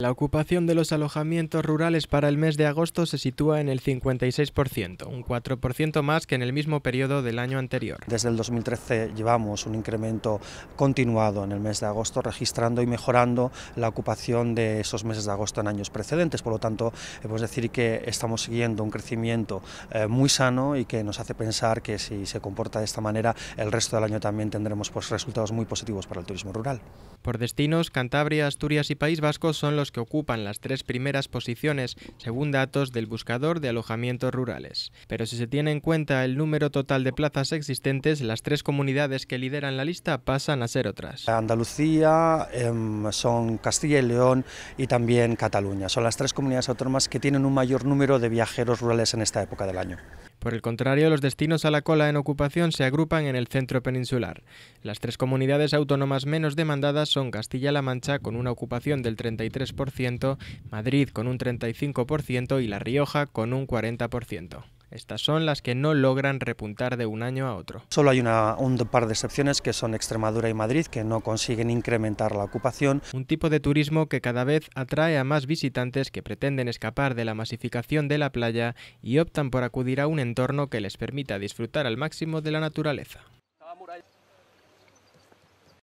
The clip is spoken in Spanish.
La ocupación de los alojamientos rurales para el mes de agosto se sitúa en el 56%, un 4% más que en el mismo periodo del año anterior. Desde el 2013 llevamos un incremento continuado en el mes de agosto, registrando y mejorando la ocupación de esos meses de agosto en años precedentes. Por lo tanto, eh, podemos decir que estamos siguiendo un crecimiento eh, muy sano y que nos hace pensar que si se comporta de esta manera, el resto del año también tendremos pues, resultados muy positivos para el turismo rural. Por destinos, Cantabria, Asturias y País Vasco son los que ocupan las tres primeras posiciones según datos del buscador de alojamientos rurales. Pero si se tiene en cuenta el número total de plazas existentes, las tres comunidades que lideran la lista pasan a ser otras. Andalucía, em, son Castilla y León y también Cataluña. Son las tres comunidades autónomas que tienen un mayor número de viajeros rurales en esta época del año. Por el contrario, los destinos a la cola en ocupación se agrupan en el centro peninsular. Las tres comunidades autónomas menos demandadas son Castilla-La Mancha, con una ocupación del 33%, Madrid, con un 35% y La Rioja, con un 40%. Estas son las que no logran repuntar de un año a otro. Solo hay un par de excepciones que son Extremadura y Madrid, que no consiguen incrementar la ocupación. Un tipo de turismo que cada vez atrae a más visitantes que pretenden escapar de la masificación de la playa y optan por acudir a un entorno que les permita disfrutar al máximo de la naturaleza.